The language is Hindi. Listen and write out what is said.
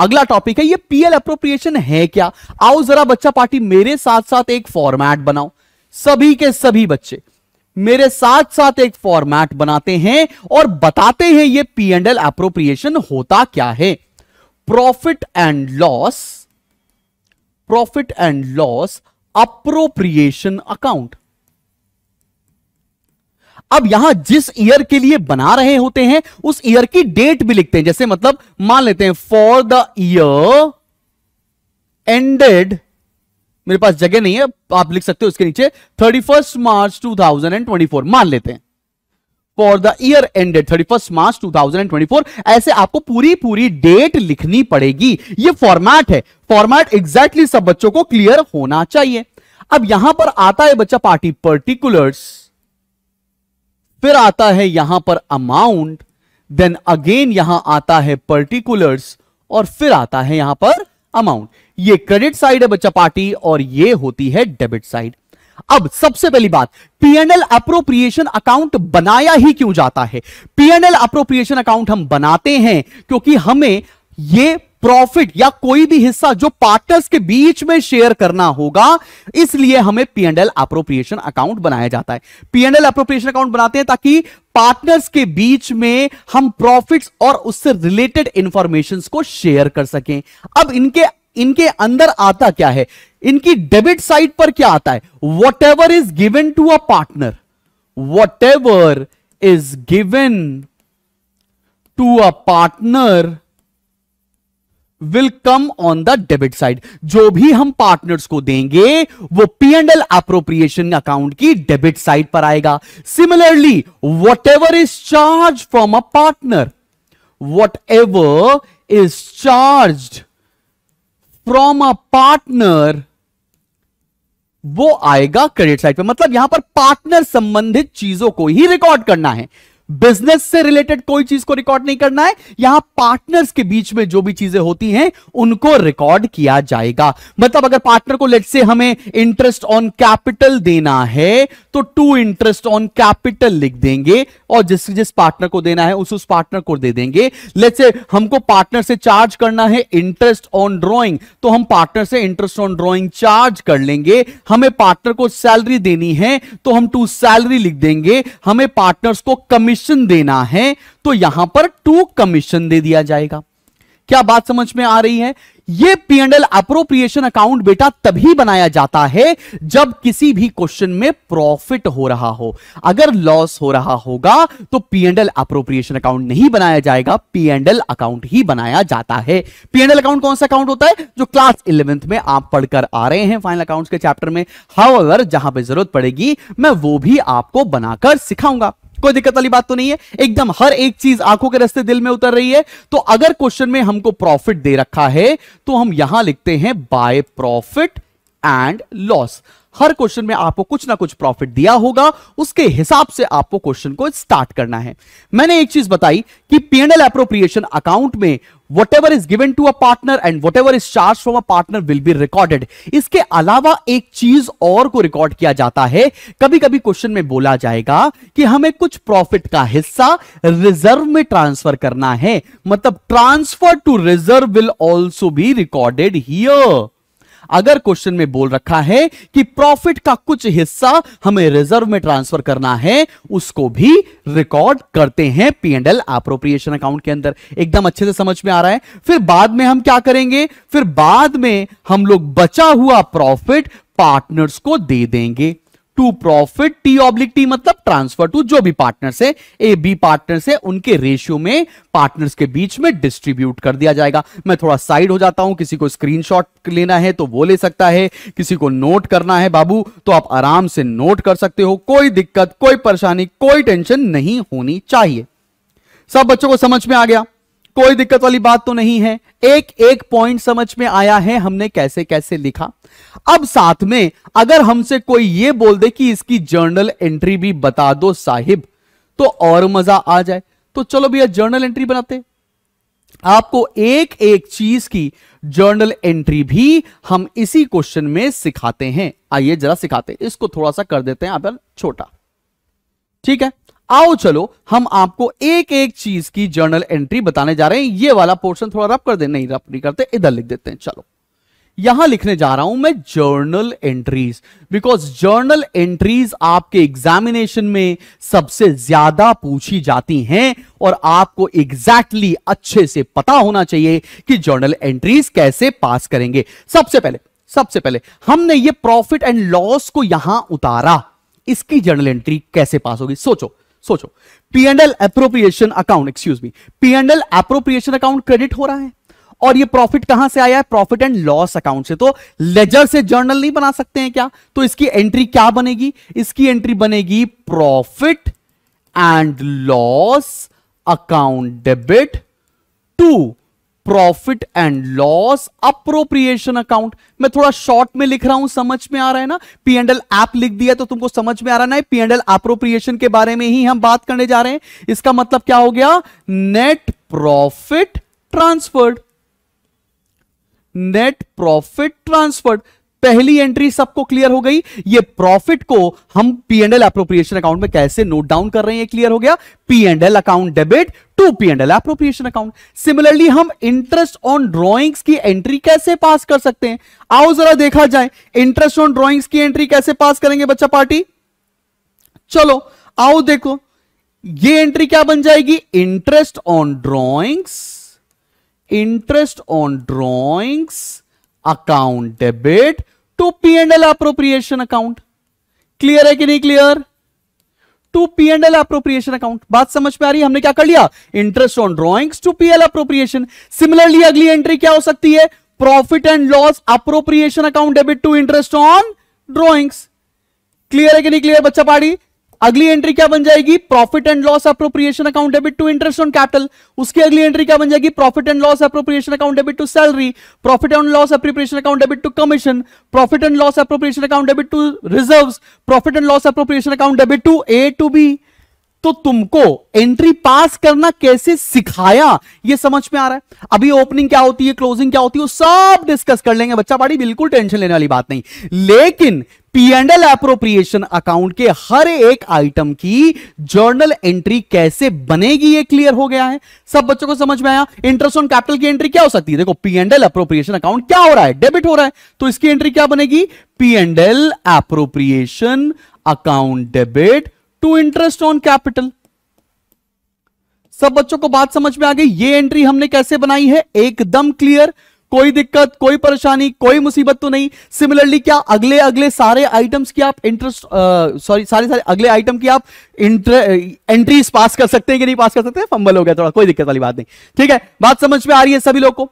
अगला टॉपिक है ये पीएल अप्रोप्रिएशन है क्या आओ जरा बच्चा पार्टी मेरे साथ साथ एक फॉर्मेट बनाओ सभी के सभी बच्चे मेरे साथ साथ एक फॉर्मेट बनाते हैं और बताते हैं ये पी एंड एल अप्रोप्रिएशन होता क्या है profit and loss profit and loss appropriation account अब यहां जिस ईयर के लिए बना रहे होते हैं उस ईयर की डेट भी लिखते हैं जैसे मतलब मान लेते हैं फॉर द ईयर एंडेड मेरे पास जगह नहीं है आप लिख सकते हो उसके नीचे thirty first March two thousand and twenty four मान लेते हैं for the year ended thirty first March two thousand and twenty four ऐसे आपको पूरी पूरी डेट लिखनी पड़ेगी ये फॉर्मेट है फॉर्मेट एग्जैक्टली सब बच्चों को क्लियर होना चाहिए अब यहां पर आता है बच्चा पार्टी पर्टिकुलर्स फिर आता है यहां पर अमाउंट देन अगेन यहां आता है पर्टिकुलर्स और फिर आता है यहां पर अमाउंट ये क्रेडिट साइड है बच्चा पार्टी और ये होती है डेबिट साइड अब सबसे पहली बात पीएनएल अप्रोप्रिएशन अकाउंट बनाया ही क्यों जाता है पीएनएल अप्रोप्रिएशन अकाउंट हम बनाते हैं क्योंकि हमें ये प्रॉफिट या कोई भी हिस्सा जो पार्टनर्स के बीच में शेयर करना होगा इसलिए हमें पीएनएल अप्रोप्रिएशन अकाउंट बनाया जाता है पीएनएल अप्रोप्रिएशन अकाउंट बनाते हैं ताकि पार्टनर्स के बीच में हम प्रॉफिट्स और उससे रिलेटेड इंफॉर्मेशन को शेयर कर सकें अब इनके इनके अंदर आता क्या है इनकी डेबिट साइड पर क्या आता है whatever is given to a partner whatever is given to a partner will come on the debit side जो भी हम पार्टनर्स को देंगे वो P and L appropriation account की डेबिट साइड पर आएगा similarly whatever is charge from a partner whatever is charge from a partner वो आएगा क्रेडिट साइड मतलब पर मतलब यहां पर पार्टनर संबंधित चीजों को ही रिकॉर्ड करना है बिजनेस से रिलेटेड कोई चीज को रिकॉर्ड नहीं करना है यहां पार्टनर्स के बीच में जो भी चीजें होती हैं उनको रिकॉर्ड किया जाएगा मतलब अगर पार्टनर को लेट से हमें इंटरेस्ट ऑन कैपिटल देना है तो टू इंटरेस्ट ऑन कैपिटल लिख देंगे और जिस जिस पार्टनर को देना है उस उस पार्टनर को दे देंगे लेट से हमको पार्टनर से चार्ज करना है इंटरेस्ट ऑन ड्रॉइंग तो हम पार्टनर से इंटरेस्ट ऑन ड्रॉइंग चार्ज कर लेंगे हमें पार्टनर को सैलरी देनी है तो हम टू सैलरी लिख देंगे हमें पार्टनर्स को कमीशन कमीशन देना है तो यहां पर टू कमीशन दे दिया जाएगा क्या बात समझ में आ रही है यह पीएनएल अप्रोप्रिएशन अकाउंट बेटा तभी बनाया जाता है जब किसी भी क्वेश्चन में प्रॉफिट हो रहा हो अगर लॉस हो रहा होगा तो पीएनएल अप्रोप्रिएशन अकाउंट नहीं बनाया जाएगा पीएनएल अकाउंट ही बनाया जाता है पीएनएल अकाउंट कौन सा अकाउंट होता है जो क्लास इलेवेंथ में आप पढ़कर आ रहे हैं फाइनल अकाउंट के चैप्टर में हाउ जहां पर जरूरत पड़ेगी मैं वो भी आपको बनाकर सिखाऊंगा कोई दिक्कत वाली बात तो नहीं है एकदम हर एक चीज आंखों के रस्ते दिल में उतर रही है तो अगर क्वेश्चन में हमको प्रॉफिट दे रखा है तो हम यहां लिखते हैं बाय प्रॉफिट एंड लॉस हर क्वेश्चन में आपको कुछ ना कुछ प्रॉफिट दिया होगा उसके हिसाब से आपको क्वेश्चन को स्टार्ट करना है मैंने एक चीज बताई कि पीएनएल अप्रोप्रिएशन अकाउंट में whatever is given to a partner and whatever is charged from a partner will be recorded इसके अलावा एक चीज और को रिकॉर्ड किया जाता है कभी कभी क्वेश्चन में बोला जाएगा कि हमें कुछ प्रॉफिट का हिस्सा रिजर्व में ट्रांसफर करना है मतलब transfer to reserve will also be recorded here अगर क्वेश्चन में बोल रखा है कि प्रॉफिट का कुछ हिस्सा हमें रिजर्व में ट्रांसफर करना है उसको भी रिकॉर्ड करते हैं P and L appropriation account के अंदर एकदम अच्छे से समझ में आ रहा है फिर बाद में हम क्या करेंगे फिर बाद में हम लोग बचा हुआ प्रॉफिट पार्टनर्स को दे देंगे to profit T oblique T मतलब ट्रांसफर टू जो भी पार्टनर से ए बी पार्टनर से उनके रेशियो में पार्टनर्स के बीच में डिस्ट्रीब्यूट कर दिया जाएगा मैं थोड़ा साइड हो जाता हूं किसी को स्क्रीनशॉट लेना है तो वो ले सकता है किसी को नोट करना है बाबू तो आप आराम से नोट कर सकते हो कोई दिक्कत कोई परेशानी कोई टेंशन नहीं होनी चाहिए सब बच्चों को समझ में आ गया कोई दिक्कत वाली बात तो नहीं है एक एक पॉइंट समझ में आया है हमने कैसे कैसे लिखा अब साथ में अगर हमसे कोई ये बोल दे कि इसकी जर्नल एंट्री भी बता दो साहिब तो और मजा आ जाए तो चलो भैया जर्नल एंट्री बनाते आपको एक एक चीज की जर्नल एंट्री भी हम इसी क्वेश्चन में सिखाते हैं आइए जरा सिखाते हैं इसको थोड़ा सा कर देते हैं आप छोटा ठीक है आओ चलो हम आपको एक एक चीज की जर्नल एंट्री बताने जा रहे हैं ये वाला पोर्शन थोड़ा रब कर दे नहीं रब नहीं करते इधर लिख देते हैं चलो यहां लिखने जा रहा हूं मैं journal entries because journal entries आपके एग्जामिनेशन में सबसे ज्यादा पूछी जाती हैं और आपको एग्जैक्टली exactly अच्छे से पता होना चाहिए कि जर्नल एंट्रीज कैसे पास करेंगे सबसे पहले सबसे पहले हमने ये प्रॉफिट एंड लॉस को यहां उतारा इसकी जर्नल एंट्री कैसे पास होगी सोचो सोचो P and L appropriation account excuse me P and L appropriation account credit हो रहा है और ये प्रॉफिट कहां से आया है प्रॉफिट एंड लॉस अकाउंट से तो लेजर से जर्नल नहीं बना सकते हैं क्या तो इसकी एंट्री क्या बनेगी इसकी एंट्री बनेगी profit and loss account debit to profit and loss appropriation account मैं थोड़ा शॉर्ट में लिख रहा हूं समझ में आ रहा है ना पी एंडल ऐप लिख दिया तो तुमको समझ में आ रहा ना पी एंडल अप्रोप्रिएशन के बारे में ही हम बात करने जा रहे हैं इसका मतलब क्या हो गया net profit transferred net profit transferred पहली एंट्री सबको क्लियर हो गई ये प्रॉफिट को हम P and L appropriation account में कैसे नोट डाउन कर रहे हैं क्लियर हो गया P and L account debit to P and L appropriation account similarly हम इंटरेस्ट ऑन ड्रॉइंग्स की एंट्री कैसे पास कर सकते हैं आओ जरा देखा जाए इंटरेस्ट ऑन ड्रॉइंग्स की एंट्री कैसे पास करेंगे बच्चा पार्टी चलो आओ देखो ये एंट्री क्या बन जाएगी interest on drawings interest on drawings account debit to P and L appropriation account clear है कि नहीं clear to P and L appropriation account बात समझ में आ रही है हमने क्या कर लिया interest on drawings to P L appropriation similarly अगली एंट्री क्या हो सकती है profit and loss appropriation account debit to interest on drawings clear है कि नहीं क्लियर बच्चा पाड़ी अगली एंट्री क्या बन जाएगी profit and loss appropriation account debit to interest on capital उसकी अगली एंट्री क्या बन जाएगी profit and loss appropriation account debit to salary profit and loss appropriation account debit to commission profit and loss appropriation account debit to reserve profit and loss appropriation account debit to A to B तो तुमको एंट्री पास करना कैसे सिखाया ये समझ में आ रहा है अभी ओपनिंग क्या होती है क्लोजिंग क्या होती है सब डिस्कस कर लेंगे बच्चा पाड़ी बिल्कुल टेंशन लेने वाली बात नहीं लेकिन पीएनएल अप्रोप्रिएशन अकाउंट के हर एक आइटम की जर्नल एंट्री कैसे बनेगी ये क्लियर हो गया है सब बच्चों को समझ में आया इंटरेस्ट ऑन कैपिटल की एंट्री क्या हो सकती है देखो पीएनएल अप्रोप्रिएशन अकाउंट क्या हो रहा है डेबिट हो रहा है तो इसकी एंट्री क्या बनेगी PNL appropriation account debit to interest on capital सब बच्चों को बात समझ में आ गई ये एंट्री हमने कैसे बनाई है एकदम क्लियर कोई दिक्कत कोई परेशानी कोई मुसीबत तो नहीं सिमिलरली क्या अगले अगले सारे आइटम्स की आप इंटरेस्ट सॉरी सारे सारे अगले आइटम की आप एंट्रीज पास कर सकते हैं कि नहीं पास कर सकते फंबल हो गया थोड़ा कोई दिक्कत वाली बात नहीं ठीक है बात समझ में आ रही है सभी लोग को